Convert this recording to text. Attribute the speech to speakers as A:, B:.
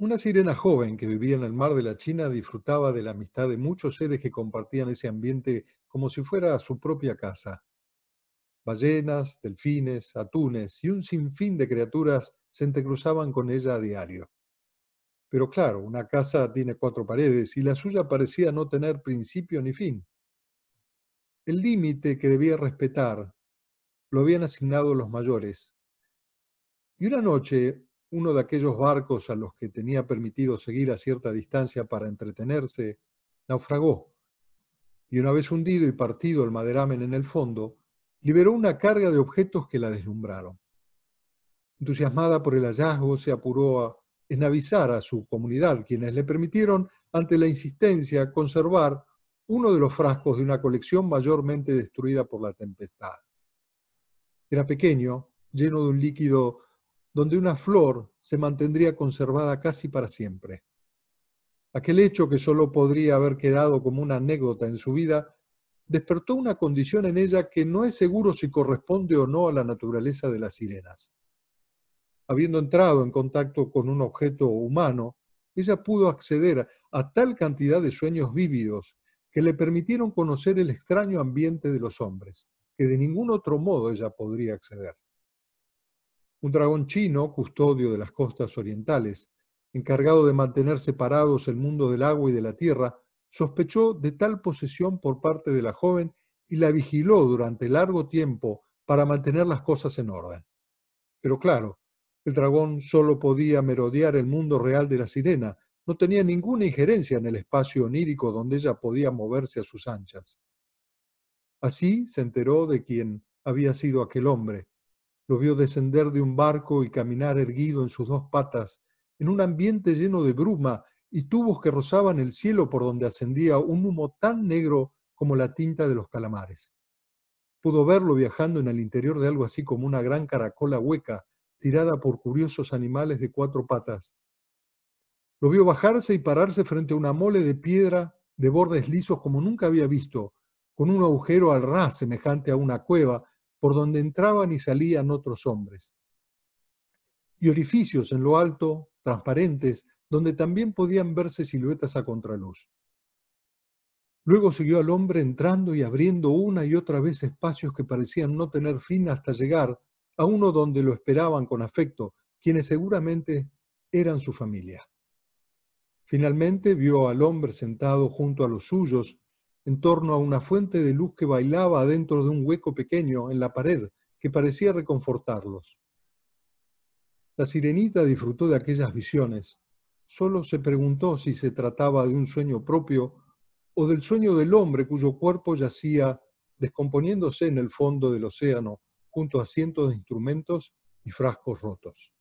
A: Una sirena joven que vivía en el mar de la China disfrutaba de la amistad de muchos seres que compartían ese ambiente como si fuera su propia casa. Ballenas, delfines, atunes y un sinfín de criaturas se entrecruzaban con ella a diario. Pero claro, una casa tiene cuatro paredes y la suya parecía no tener principio ni fin. El límite que debía respetar lo habían asignado los mayores. Y una noche, uno de aquellos barcos a los que tenía permitido seguir a cierta distancia para entretenerse, naufragó, y una vez hundido y partido el maderamen en el fondo, liberó una carga de objetos que la deslumbraron. Entusiasmada por el hallazgo, se apuró a avisar a su comunidad, quienes le permitieron, ante la insistencia, conservar uno de los frascos de una colección mayormente destruida por la tempestad. Era pequeño, lleno de un líquido donde una flor se mantendría conservada casi para siempre. Aquel hecho que solo podría haber quedado como una anécdota en su vida, despertó una condición en ella que no es seguro si corresponde o no a la naturaleza de las sirenas. Habiendo entrado en contacto con un objeto humano, ella pudo acceder a tal cantidad de sueños vívidos que le permitieron conocer el extraño ambiente de los hombres, que de ningún otro modo ella podría acceder un dragón chino, custodio de las costas orientales, encargado de mantener separados el mundo del agua y de la tierra, sospechó de tal posesión por parte de la joven y la vigiló durante largo tiempo para mantener las cosas en orden. Pero claro, el dragón solo podía merodear el mundo real de la sirena, no tenía ninguna injerencia en el espacio onírico donde ella podía moverse a sus anchas. Así se enteró de quién había sido aquel hombre, lo vio descender de un barco y caminar erguido en sus dos patas, en un ambiente lleno de bruma y tubos que rozaban el cielo por donde ascendía un humo tan negro como la tinta de los calamares. Pudo verlo viajando en el interior de algo así como una gran caracola hueca, tirada por curiosos animales de cuatro patas. Lo vio bajarse y pararse frente a una mole de piedra de bordes lisos como nunca había visto, con un agujero al ras semejante a una cueva por donde entraban y salían otros hombres. Y orificios en lo alto, transparentes, donde también podían verse siluetas a contraluz. Luego siguió al hombre entrando y abriendo una y otra vez espacios que parecían no tener fin hasta llegar a uno donde lo esperaban con afecto, quienes seguramente eran su familia. Finalmente vio al hombre sentado junto a los suyos en torno a una fuente de luz que bailaba dentro de un hueco pequeño en la pared que parecía reconfortarlos. La sirenita disfrutó de aquellas visiones. Solo se preguntó si se trataba de un sueño propio o del sueño del hombre cuyo cuerpo yacía descomponiéndose en el fondo del océano junto a cientos de instrumentos y frascos rotos.